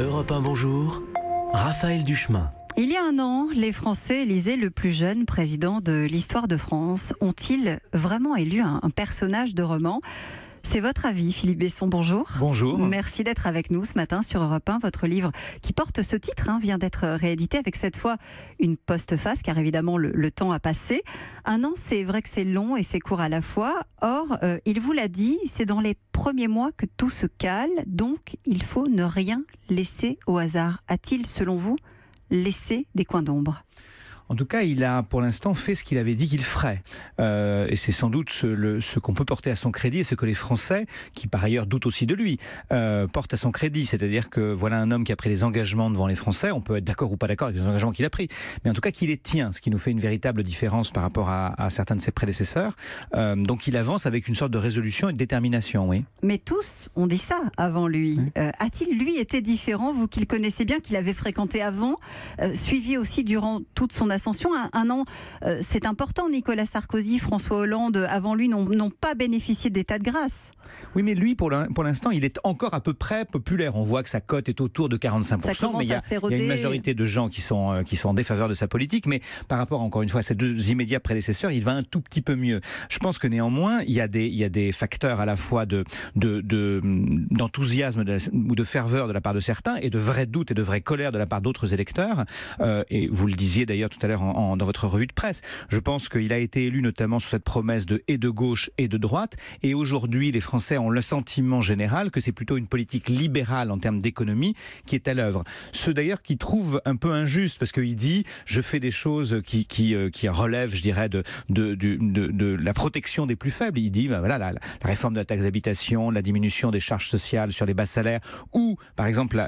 Europe 1 Bonjour, Raphaël Duchemin. Il y a un an, les Français lisaient le plus jeune président de l'histoire de France. Ont-ils vraiment élu un personnage de roman c'est votre avis, Philippe Besson. Bonjour. Bonjour. Merci d'être avec nous ce matin sur Europe 1. Votre livre qui porte ce titre hein, vient d'être réédité avec cette fois une postface, car évidemment le, temps a passé. Un an, c'est vrai que c'est long et c'est court à la fois. Or, euh, il vous l'a dit, c'est dans les premiers mois que tout se cale, donc il faut ne rien laisser au hasard. A-t-il, selon vous, laissé des coins d'ombre en tout cas, il a pour l'instant fait ce qu'il avait dit qu'il ferait. Euh, et c'est sans doute ce, ce qu'on peut porter à son crédit et ce que les Français, qui par ailleurs doutent aussi de lui, euh, portent à son crédit. C'est-à-dire que voilà un homme qui a pris des engagements devant les Français. On peut être d'accord ou pas d'accord avec les engagements qu'il a pris, mais en tout cas qu'il les tient, ce qui nous fait une véritable différence par rapport à, certains de ses prédécesseurs. Euh, donc il avance avec une sorte de résolution et de détermination, oui. Mais tous ont dit ça avant lui. a-t-il lui été différent, vous qu'il connaissez bien, qu'il avait fréquenté avant, suivi aussi durant toute son ascension. Un, an, euh, c'est important. Nicolas Sarkozy, François Hollande, euh, avant lui, n'ont pas bénéficié d'état de grâce. Oui, mais lui, pour l'instant, il est encore à peu près populaire. On voit que sa cote est autour de 45%, mais il y, a, une majorité de gens qui sont, euh, qui sont en défaveur de sa politique. Mais par rapport, encore une fois, à ses deux immédiats prédécesseurs, il va un tout petit peu mieux. Je pense que néanmoins, il y a des, il des facteurs à la fois d'enthousiasme de, de, ou de ferveur de la part de certains et de vrais doutes et de vraies colères de la part d'autres électeurs. et vous le disiez d'ailleurs tout dans votre revue de presse. Je pense qu'il a été élu notamment sous cette promesse de et de gauche et de droite. Et aujourd'hui, les Français ont le sentiment général que c'est plutôt une politique libérale en termes d'économie qui est à l'œuvre. Ce d'ailleurs qui trouve un peu injuste parce qu'il dit je fais des choses qui, qui, euh, qui relèvent, je dirais, de, de, la protection des plus faibles. Il dit bah voilà, la, réforme de la taxe d'habitation, la diminution des charges sociales sur les bas salaires ou, par exemple,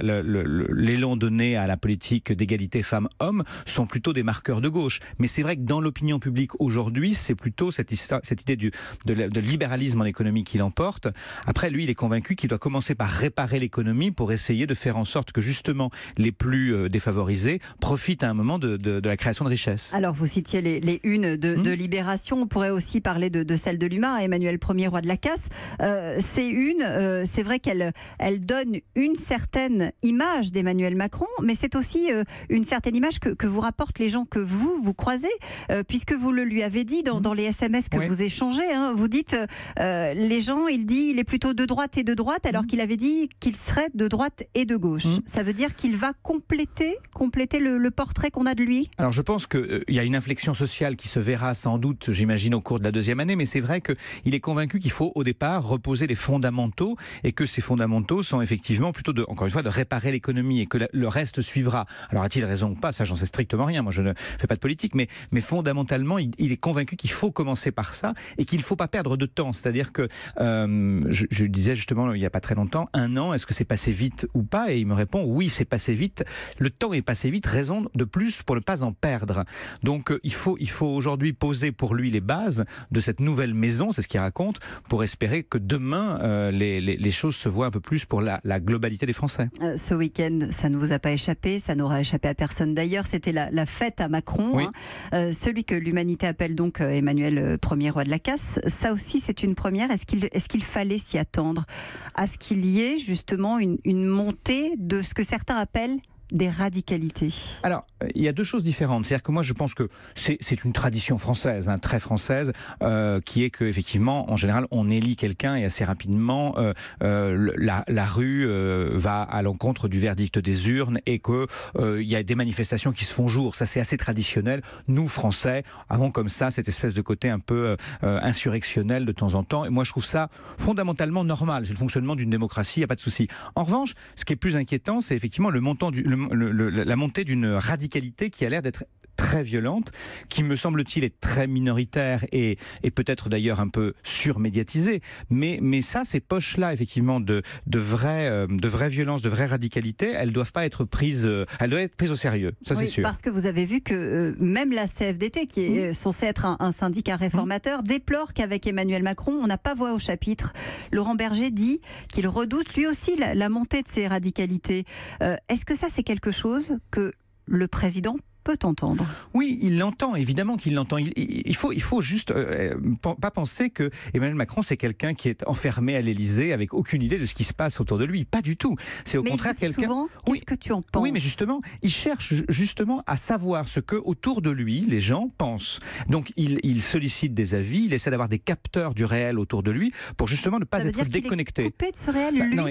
l'élan donné à la politique d'égalité femmes-hommes sont plutôt des marques de gauche. Mais c'est vrai que dans l'opinion publique aujourd'hui, c'est plutôt cette, cette idée du, de, libéralisme en économie qui l'emporte. Après, lui, il est convaincu qu'il doit commencer par réparer l'économie pour essayer de faire en sorte que justement les plus euh, défavorisés profitent à un moment de, la création de richesses. Alors, vous citiez les, les unes de, hmm Libération. On pourrait aussi parler de, celle de l'humain, hein, Emmanuel Ier, roi de la casse. Euh, c'est une euh, c'est vrai qu'elle elle donne une certaine image d'Emmanuel Macron, mais c'est aussi une certaine image que, que vous rapportent les gens que vous, vous croisez, euh, puisque vous le lui avez dit dans, mhm. les SMS que vous échangez. Hein. vous dites, euh, euh, les gens, il dit, il est plutôt de droite et de droite, alors mhm. qu'il avait dit qu'il serait de droite et de gauche. Mhm. Ça veut dire qu'il va compléter, compléter le, portrait qu'on a de lui Alors je pense qu'il il y a une inflexion sociale qui se verra sans doute, j'imagine, au cours de la deuxième année, mais c'est vrai qu'il est convaincu qu'il faut au départ reposer les fondamentaux et que ces fondamentaux sont effectivement plutôt, de, encore une fois, de réparer l'économie et que le reste suivra. Alors a-t-il raison ou pas Ça, j'en sais strictement rien. Moi, je ne, fait pas de politique, mais, mais fondamentalement, il, est convaincu qu'il faut commencer par ça et qu'il ne faut pas perdre de temps. C'est-à-dire que euh, je, je, disais justement il n'y a pas très longtemps, un an, est-ce que c'est passé vite ou pas Et il me répond oui, c'est passé vite. Le temps est passé vite, raison de plus pour ne pas en perdre. Donc euh, il faut, il faut aujourd'hui poser pour lui les bases de cette nouvelle maison, c'est ce qu'il raconte, pour espérer que demain euh, les, les, choses se voient un peu plus pour la, globalité des Français. ce week-end, ça ne vous a pas échappé, ça n'aura échappé à personne d'ailleurs. C'était la, la fête à Macron, hein. euh, celui que l'humanité appelle donc euh, Emmanuel euh, premier roi de la casse. Ça aussi, c'est une première. Est-ce qu'il fallait s'y attendre à ce qu'il y ait justement une montée de ce que certains appellent des radicalités Alors, il y a deux choses différentes. C'est-à-dire que moi, je pense que c'est une tradition française, hein, très française, euh, qui est qu'effectivement, en général, on élit quelqu'un et assez rapidement, euh, euh, la, rue va à l'encontre du verdict des urnes et qu'il y a des manifestations qui se font jour. Ça, c'est assez traditionnel. Nous, Français, avons comme ça cette espèce de côté un peu insurrectionnel de temps en temps. Et moi, je trouve ça fondamentalement normal. C'est le fonctionnement d'une démocratie, il n'y a pas de souci. En revanche, ce qui est plus inquiétant, c'est effectivement le montant du la montée d'une radicalité qui a l'air d'être très violente, qui me semble-t-il est très minoritaire et, peut-être d'ailleurs un peu surmédiatisée. Mais, mais ça, ces poches-là, effectivement, de, de, vraie, euh, de vraies violence, de vraie radicalité, elles doivent pas être prises, euh, elles doivent être prises au sérieux, ça c'est sûr. Parce que vous avez vu que euh, même la CFDT, qui est censée être un, syndicat mmh. réformateur, déplore qu'avec Emmanuel Macron, on n'a pas voix au chapitre. Laurent Berger dit qu'il redoute lui aussi la, montée de ces radicalités. Est-ce que ça, c'est quelque chose que le président peut entendre. Oui, il l'entend, évidemment qu'il l'entend. Il, faut, il faut juste euh, euh, pas penser que Emmanuel Macron, c'est quelqu'un qui est enfermé à l'Elysée avec aucune idée de ce qui se passe autour de lui. Pas du tout. C'est au contraire quelqu'un. Qu'est-ce que tu en penses Oui, mais justement, il cherche justement à savoir ce que autour de lui les gens pensent. Donc il, sollicite des avis, il essaie d'avoir des capteurs du réel autour de lui pour justement ne pas être déconnecté. Est coupé de ce réel, bah,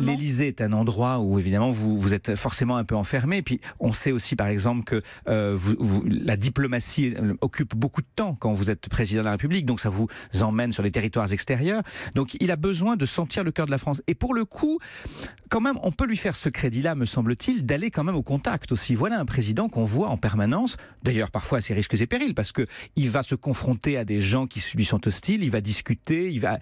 L'Élysée est un endroit où évidemment vous, vous êtes forcément un peu enfermé. puis on sait aussi par exemple que euh, la diplomatie euh, occupe beaucoup de temps quand vous êtes président de la République, donc ça vous emmène sur les territoires extérieurs. Donc il a besoin de sentir le cœur de la France. Et pour le coup, quand même, on peut lui faire ce crédit-là, me semble-t-il, d'aller quand même au contact aussi. Voilà un président qu'on voit en permanence, d'ailleurs parfois à ses risques et périls, parce que il va se confronter à des gens qui lui sont hostiles, il va discuter, il va,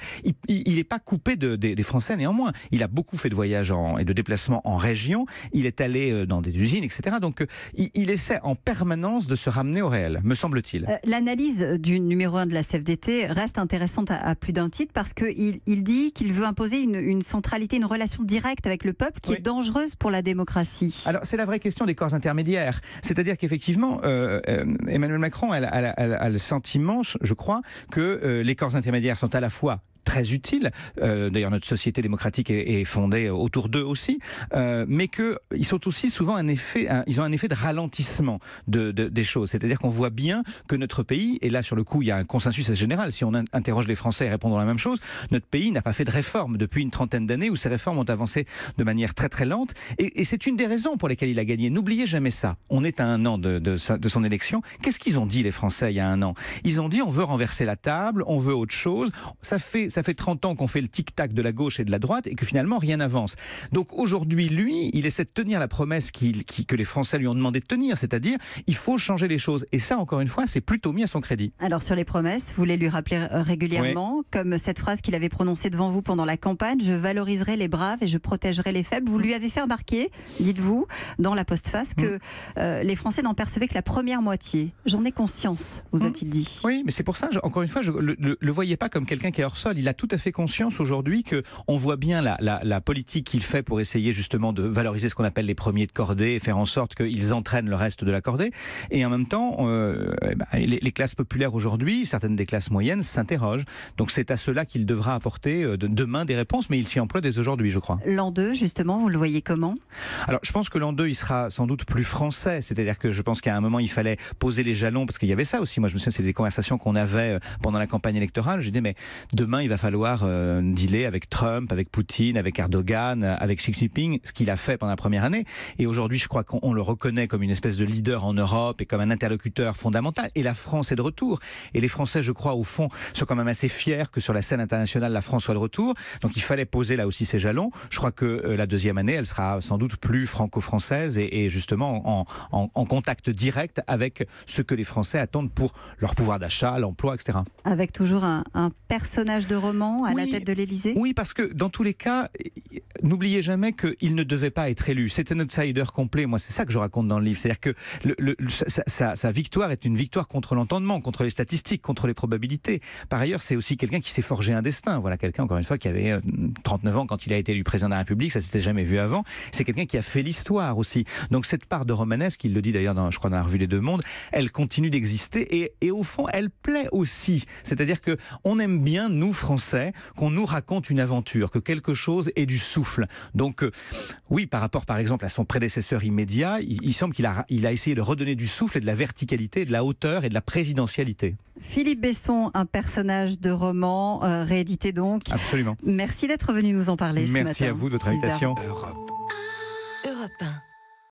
il n'est pas coupé des Français néanmoins. Il a beaucoup fait de voyages et de déplacements en région, il est allé euh, dans des usines, etc. Donc il, il essaie en permanence de se ramener au réel, me semble-t-il. Euh, l'analyse du numéro 1 de la CFDT reste intéressante à, plus d'un titre parce qu'il il dit qu'il veut imposer une, centralité, une relation directe avec le peuple qui est dangereuse pour la démocratie. Alors c'est la vraie question des corps intermédiaires. C'est-à-dire qu'effectivement, euh, euh, Emmanuel Macron a, le sentiment, je crois, que les corps intermédiaires sont à la fois très utiles. Euh, d'ailleurs, notre société démocratique est, fondée autour d'eux aussi, euh, mais qu'ils sont aussi souvent un effet, ils ont un effet de ralentissement de, des choses. C'est-à-dire qu'on voit bien que notre pays, et là sur le coup, il y a un consensus assez général. Si on interroge les Français et répondent la même chose, notre pays n'a pas fait de réforme depuis une trentaine d'années où ces réformes ont avancé de manière très très lente. Et, c'est une des raisons pour lesquelles il a gagné. N'oubliez jamais ça. On est à un an de, de, de son élection. Qu'est-ce qu'ils ont dit les Français il y a un an Ils ont dit on veut renverser la table, on veut autre chose. Ça fait ça fait 30 ans qu'on fait le tic-tac de la gauche et de la droite et que finalement rien n'avance. Donc aujourd'hui, lui, il essaie de tenir la promesse que les Français lui ont demandé de tenir, c'est-à-dire il faut changer les choses. Et ça, encore une fois, c'est plutôt mis à son crédit. Alors sur les promesses, vous les lui rappelez euh, régulièrement, comme cette phrase qu'il avait prononcée devant vous pendant la campagne, je valoriserai les braves et je protégerai les faibles. Vous lui avez fait remarquer, dites-vous, dans la postface, que hum. euh, les Français n'en percevaient que la première moitié. J'en ai conscience, vous hum. a-t-il dit. Oui, mais c'est pour ça, encore une fois, je ne le, le voyais pas comme quelqu'un qui est hors sol il a tout à fait conscience aujourd'hui que on voit bien la, politique qu'il fait pour essayer justement de valoriser ce qu'on appelle les premiers de cordée et faire en sorte qu'ils entraînent le reste de la cordée. Et en même temps, euh, eh ben, les, classes populaires aujourd'hui, certaines des classes moyennes s'interrogent. Donc c'est à cela qu'il devra apporter euh, demain des réponses, mais il s'y emploie dès aujourd'hui, je crois. L'an 2, justement, vous le voyez comment Alors je pense que l'an 2, il sera sans doute plus français. C'est-à-dire que je pense qu'à un moment, il fallait poser les jalons, parce qu'il y avait ça aussi. Moi, je me souviens, c'est des conversations qu'on avait euh, pendant la campagne électorale. J'ai dit, mais demain, il il va falloir euh, dealer avec Trump, avec Poutine, avec Erdogan, euh, avec Xi Jinping, ce qu'il a fait pendant la première année. Et aujourd'hui, je crois qu'on le reconnaît comme une espèce de leader en Europe et comme un interlocuteur fondamental. Et la France est de retour. Et les Français, je crois, au fond, sont quand même assez fiers que sur la scène internationale, la France soit de retour. Donc il fallait poser là aussi ses jalons. Je crois que euh, la deuxième année, elle sera sans doute plus franco-française et, justement en, contact direct avec ce que les Français attendent pour leur pouvoir d'achat, l'emploi, etc. Avec toujours un personnage de roman à la tête de l'Élysée Oui, parce que dans tous les cas, n'oubliez jamais qu'il ne devait pas être élu. C'est un outsider complet. Moi, c'est ça que je raconte dans le livre. C'est-à-dire que le, sa, victoire est une victoire contre l'entendement, contre les statistiques, contre les probabilités. Par ailleurs, c'est aussi quelqu'un qui s'est forgé un destin. Voilà quelqu'un, encore une fois, qui avait 39 euh, ans quand il a été élu président de la République. Ça s'était jamais vu avant. C'est quelqu'un qui a fait l'histoire aussi. Donc, cette part de romanesque, il le dit d'ailleurs, je crois, dans la revue Les Deux Mondes, elle continue d'exister et, au fond, elle plaît aussi. C'est-à-dire que on aime bien, nous, Français, qu'on nous raconte une aventure, que quelque chose est du souffle. Donc, euh, oui, par rapport, par exemple, à son prédécesseur immédiat, il, semble qu'il a, il a essayé de redonner du souffle et de la verticalité, de la hauteur et de la présidentialité. Philippe Besson, un personnage de roman euh, réédité donc. Absolument. Merci d'être venu nous en parler Merci Merci à vous de votre invitation.